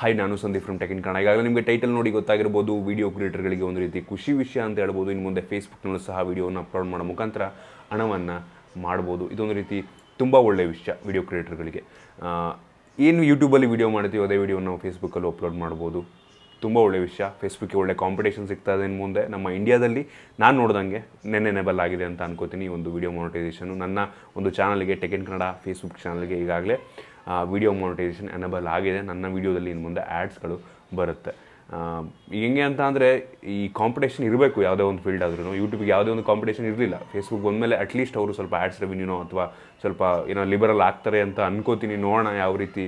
hi ನಾನು Sandeep from tech in Kannada ಈಗಾಗಲೇ ನಿಮಗೆ ಟೈಟಲ್ ನೋಡಿ ಗೊತ್ತಾಗಿರ್ಬೋದು ವಿಡಿಯೋ ಕ್ರಿಯೇಟರ್ಗಳಿಗೆ ಒಂದು ರೀತಿ ಖುಷಿ ವಿಷಯ ಅಂತ ಹೇಳ್ಬೋದು ಇನ್ನು ಮುಂದೆ ಫೇಸ್ಬುಕ್ನಲ್ಲೂ ಸಹ ವಿಡಿಯೋನ ಅಪ್ಲೋಡ್ ಮಾಡೋ ಮುಖಾಂತರ ಹಣವನ್ನು ಮಾಡ್ಬೋದು ಇದೊಂದು ರೀತಿ ತುಂಬ ಒಳ್ಳೆಯ ವಿಷಯ ವಿಡಿಯೋ ಕ್ರಿಯೇಟರ್ಗಳಿಗೆ ಏನು ಯೂಟ್ಯೂಬಲ್ಲಿ ವೀಡಿಯೋ ಮಾಡ್ತೀವಿ ಅದೇ ವಿಡಿಯೋ ನಾವು ಫೇಸ್ಬುಕ್ಕಲ್ಲೂ ಅಪ್ಲೋಡ್ ಮಾಡ್ಬೋದು ತುಂಬ ಒಳ್ಳೆಯ ವಿಷಯ ಫೇಸ್ಬುಕ್ಗೆ ಒಳ್ಳೆ ಕಾಂಪಿಟೇಷನ್ ಸಿಗ್ತಾ ಇದೆ ಮುಂದೆ ನಮ್ಮ ಇಂಡಿಯಾದಲ್ಲಿ ನಾನು ನೋಡ್ದಂಗೆ ನೆನ್ನೆನೆಬಲ್ ಆಗಿದೆ ಅಂತ ಅನ್ಕೋತೀನಿ ಈ ಒಂದು ವಿಡಿಯೋ ಮೊನಿಟೈಸೇಷನು ನನ್ನ ಒಂದು ಚಾನಲ್ಗೆ ಟೆಕೆನ್ ಕನ್ನಡ ಫೇಸ್ಬುಕ್ ಚಾನಲ್ಗೆ ಈಗಾಗಲೇ ವಿಡಿಯೋ ಮೊನಿಟೈಸೇಷನ್ ಎನೇಬಲ್ ಆಗಿದೆ ನನ್ನ ವಿಡಿಯೋದಲ್ಲಿ ಇನ್ನು ಮುಂದೆ ಆ್ಯಡ್ಸ್ಗಳು ಬರುತ್ತೆ ಹೆಂಗೆ ಅಂತ ಅಂದರೆ ಈ ಕಾಂಪಿಟೇಷನ್ ಇರಬೇಕು ಯಾವುದೇ ಒಂದು ಫೀಲ್ಡ್ ಆದ್ರೂ ಯೂಟ್ಯೂಬ್ಗೆ ಯಾವುದೇ ಒಂದು ಕಾಂಪಿಟೇಷನ್ ಇರಲಿಲ್ಲ ಫೇಸ್ಬುಕ್ ಬಂದಮೇಲೆ ಅಟ್ಲೀಸ್ಟ್ ಅವರು ಸ್ವಲ್ಪ ಆ್ಯಡ್ಸ್ ರೆವಿನ್ಯೂನೋ ಅಥವಾ ಸ್ವಲ್ಪ ಏನೋ ಲಿಬರಲ್ ಆಗ್ತಾರೆ ಅಂತ ಅನ್ಕೋತೀನಿ ನೋಡೋಣ ಯಾವ ರೀತಿ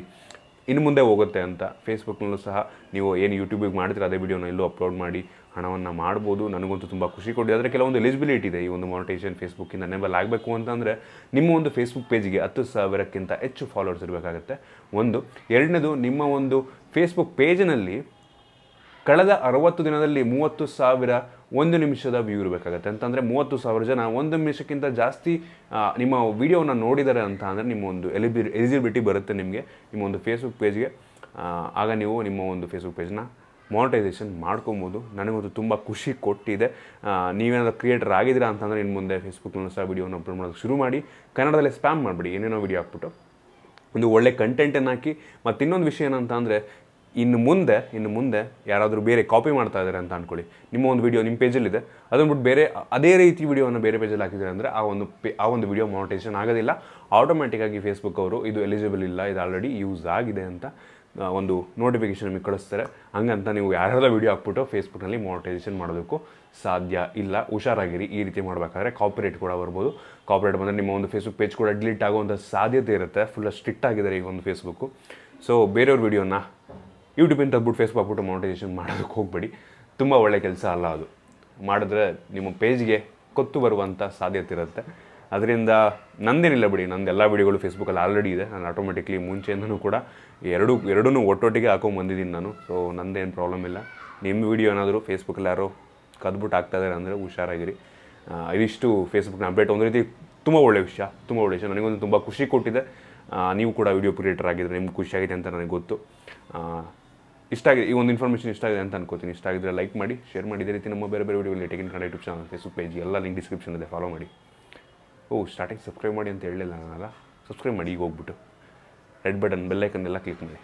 ಇನ್ನು ಮುಂದೆ ಹೋಗುತ್ತೆ ಅಂತ ಫೇಸ್ಬುಕ್ನಲ್ಲೂ ಸಹ ನೀವು ಏನು ಯೂಟ್ಯೂಬಿಗೆ ಮಾಡ್ತೀರ ಅದೇ ವಿಡಿಯೋನ ಎಲ್ಲೂ ಅಪ್ಲೋಡ್ ಮಾಡಿ ಹಣವನ್ನು ಮಾಡ್ಬೋದು ನನಗಂತೂ ತುಂಬ ಖುಷಿ ಕೊಡಿ ಆದರೆ ಕೆಲವೊಂದು ಎಲಿಜಿಬಿಲಿಟಿ ಇದೆ ಈ ಒಂದು ಮಾನಿಟೇಷನ್ ಫೇಸ್ಬುಕ್ಕಿಂದ ನೆಬಲ್ ಆಗಬೇಕು ಅಂತಂದರೆ ನಿಮ್ಮ ಒಂದು ಫೇಸ್ಬುಕ್ ಪೇಜ್ಗೆ ಹತ್ತು ಸಾವಿರಕ್ಕಿಂತ ಹೆಚ್ಚು ಫಾಲೋವರ್ಸ್ ಇರಬೇಕಾಗುತ್ತೆ ಒಂದು ಎರಡನೇದು ನಿಮ್ಮ ಒಂದು ಫೇಸ್ಬುಕ್ ಪೇಜ್ನಲ್ಲಿ ಕಳೆದ ಅರವತ್ತು ದಿನದಲ್ಲಿ ಮೂವತ್ತು ಸಾವಿರ ಒಂದು ನಿಮಿಷದ ವ್ಯೂ ಇರಬೇಕಾಗತ್ತೆ ಅಂತಂದರೆ ಮೂವತ್ತು ಸಾವಿರ ಜನ ಒಂದು ನಿಮಿಷಕ್ಕಿಂತ ಜಾಸ್ತಿ ನಿಮ್ಮ ವೀಡಿಯೋವನ್ನು ನೋಡಿದ್ದಾರೆ ಅಂತ ಅಂದರೆ ನಿಮ್ಮ ಒಂದು ಎಲಿಬಿ ಎಲಿಜಿಬಿಲಿಟಿ ಬರುತ್ತೆ ನಿಮಗೆ ನಿಮ್ಮ ಒಂದು ಫೇಸ್ಬುಕ್ ಪೇಜ್ಗೆ ಆಗ ನೀವು ನಿಮ್ಮ ಒಂದು ಫೇಸ್ಬುಕ್ ಪೇಜ್ನ ಮಾನಿಟೈಸೇಷನ್ ಮಾಡ್ಕೊಬೋದು ನನಗಂತೂ ತುಂಬ ಖುಷಿ ಕೊಟ್ಟಿದೆ ನೀವೇನಾದರೂ ಕ್ರಿಯೇಟರ್ ಆಗಿದ್ದೀರಾ ಅಂತಂದರೆ ಇನ್ನು ಮುಂದೆ ಫೇಸ್ಬುಕ್ನಲ್ಲಿ ಸಹ ವೀಡಿಯೋನ ಅಪ್ಲೋಡ್ ಮಾಡೋದು ಶುರು ಮಾಡಿ ಕನ್ನಡದಲ್ಲೇ ಸ್ಪ್ಯಾಮ್ ಮಾಡಿಬಿಡಿ ಏನೇನೋ ವೀಡಿಯೋ ಹಾಕ್ಬಿಟ್ಟು ಒಂದು ಒಳ್ಳೆ ಕಂಟೆಂಟನ್ನು ಹಾಕಿ ಮತ್ತು ಇನ್ನೊಂದು ವಿಷಯ ಏನಂತಂದರೆ ಇನ್ನು ಮುಂದೆ ಇನ್ನು ಮುಂದೆ ಯಾರಾದರೂ ಬೇರೆ ಕಾಪಿ ಮಾಡ್ತಾ ಇದ್ದಾರೆ ಅಂತ ಅಂದ್ಕೊಳ್ಳಿ ನಿಮ್ಮ ಒಂದು ವೀಡಿಯೋ ನಿಮ್ಮ ಪೇಜಲ್ಲಿದೆ ಅದನ್ನು ಬಿಟ್ಟು ಬೇರೆ ಅದೇ ರೀತಿ ವೀಡಿಯೋವನ್ನು ಬೇರೆ ಪೇಜಲ್ಲಿ ಹಾಕಿದ್ದಾರೆ ಅಂದರೆ ಆ ಒಂದು ಪೇ ಆ ಒಂದು ವೀಡಿಯೋ ಮೋನಿಟೈಸೇಷನ್ ಆಗೋದಿಲ್ಲ ಆಟೋಮೆಟಿಕ್ಕಾಗಿ ಫೇಸ್ಬುಕ್ ಅವರು ಇದು ಎಲಿಜಿಬಲ್ ಇಲ್ಲ ಇದು ಆಲ್ರೆಡಿ ಯೂಸ್ ಆಗಿದೆ ಅಂತ ಒಂದು ನೋಟಿಫಿಕೇಷನ್ ನಿಮಗೆ ಕಳಿಸ್ತಾರೆ ಹಂಗಂತ ನೀವು ಯಾರ್ಯಾರ ವೀಡಿಯೋ ಹಾಕ್ಬಿಟ್ಟು ಫೇಸ್ಬುಕ್ನಲ್ಲಿ ಮಾನಿಟೈಸೇಷನ್ ಮಾಡೋದಕ್ಕೂ ಸಾಧ್ಯ ಇಲ್ಲ ಹುಷಾರಾಗಿರಿ ಈ ರೀತಿ ಮಾಡಬೇಕಾದ್ರೆ ಕಾಪರೇಟ್ ಕೂಡ ಬರ್ಬೋದು ಕಾಪರೇಟ್ ಬಂದರೆ ನಿಮ್ಮ ಒಂದು ಫೇಸ್ಬುಕ್ ಪೇಜ್ ಕೂಡ ಡಿಲೀಟ್ ಆಗುವಂಥ ಸಾಧ್ಯತೆ ಇರುತ್ತೆ ಫುಲ್ಲ ಸ್ಟ್ರಿಕ್ಟ್ ಆಗಿದ್ದಾರೆ ಈಗ ಒಂದು ಫೇಸ್ಬುಕ್ಕು ಸೊ ಬೇರೆಯವ್ರ ವೀಡಿಯೋನ ಯೂಟ್ಯೂಬಿಂದ ತಗ್ಬಿಟ್ಟು ಫೇಸ್ಬುಕ್ ಹಾಕ್ಬಿಟ್ಟು ಮೋನಿಟೈಸೇಷನ್ ಮಾಡೋದಕ್ಕೆ ಹೋಗ್ಬೇಡಿ ತುಂಬ ಒಳ್ಳೆ ಕೆಲಸ ಅಲ್ಲ ಅದು ಮಾಡಿದ್ರೆ ನಿಮ್ಮ ಪೇಜ್ಗೆ ಕೊತ್ತು ಬರುವಂಥ ಸಾಧ್ಯತೆ ಇರುತ್ತೆ ಅದರಿಂದ ನಂದೇನಿಲ್ಲ ಬಿಡಿ ನಂದು ಎಲ್ಲ ವೀಡಿಯೋಗಳು ಫೇಸ್ಬುಕ್ಕಲ್ಲಿ ಆಲ್ರೆಡಿ ಇದೆ ನಾನು ಆಟೋಮೆಟಿಕ್ಲಿ ಮುಂಚೆಯಿಂದನೂ ಕೂಡ ಎರಡು ಎರಡೂ ಒಟ್ಟೊಟ್ಟಿಗೆ ಹಾಕೊಂಬಂದಿದ್ದೀನಿ ನಾನು ಸೊ ನಂದೇನು ಪ್ರಾಬ್ಲಮ್ ಇಲ್ಲ ನಿಮ್ಮ ವೀಡಿಯೋ ಏನಾದರೂ ಫೇಸ್ಬುಕ್ಕಲ್ಲಿ ಯಾರೋ ಕದ್ಬಿಟ್ಟು ಆಗ್ತಾಯಿದ್ದಾರೆ ಅಂದರೆ ಹುಷಾರಾಗಿರಿ ಇದಿಷ್ಟು ಫೇಸ್ಬುಕ್ನ ಅಪ್ಡೇಟ್ ಒಂದು ರೀತಿ ತುಂಬ ಒಳ್ಳೆಯ ವಿಷಯ ತುಂಬ ಒಳ್ಳೆಯ ವಿಷಯ ನನಗೊಂದು ತುಂಬ ಖುಷಿ ಕೊಟ್ಟಿದೆ ನೀವು ಕೂಡ ವೀಡಿಯೋ ಕ್ರಿಯೇಟರ್ ಆಗಿದ್ದರೆ ನಿಮ್ಗೆ ಖುಷಿಯಾಗಿದೆ ಅಂತ ನನಗೆ ಗೊತ್ತು ಇಷ್ಟ ಆಗಿದೆ ಈ ಒಂದು ಇನ್ಫಾರ್ಮೇಷನ್ ಇಷ್ಟ ಆಗಿದೆ ಅಂತ ಅನ್ಕೋತೀನಿ ಇಷ್ಟ ಆಗಿದ್ರೆ ಲೈಕ್ ಮಾಡಿ ಶೇರ್ ಮಾಡಿ ಇದೇ ರೀತಿ ನಮ್ಮ ಬೇರೆ ಬೇರೆ video tech in Kannada YouTube channel Facebook page ಎಲ್ಲ ಲಿಂಕ್ ಡಿಸ್ಕ್ರಿಪ್ಷನ್ ಇದೆ ಫಾಲೋ ಮಾಡಿ ಓ ಸ್ಟಾರ್ಟಿಂಗ್ ಸಬ್ಸ್ಕ್ರೈಬ್ ಮಾಡಿ ಅಂತ ಹೇಳಿಲ್ಲ ನಾನಲ್ಲ ಸಬ್ಸ್ಕ್ರೈಬ್ ಮಾಡಿ ಈಗ ಹೋಗ್ಬಿಟ್ಟು ರೆಡ್ ಬಟನ್ ಬೆಲ್ಲೈಕನ್ನೆಲ್ಲ ಕ್ಲಿಕ್ ಮಾಡಿ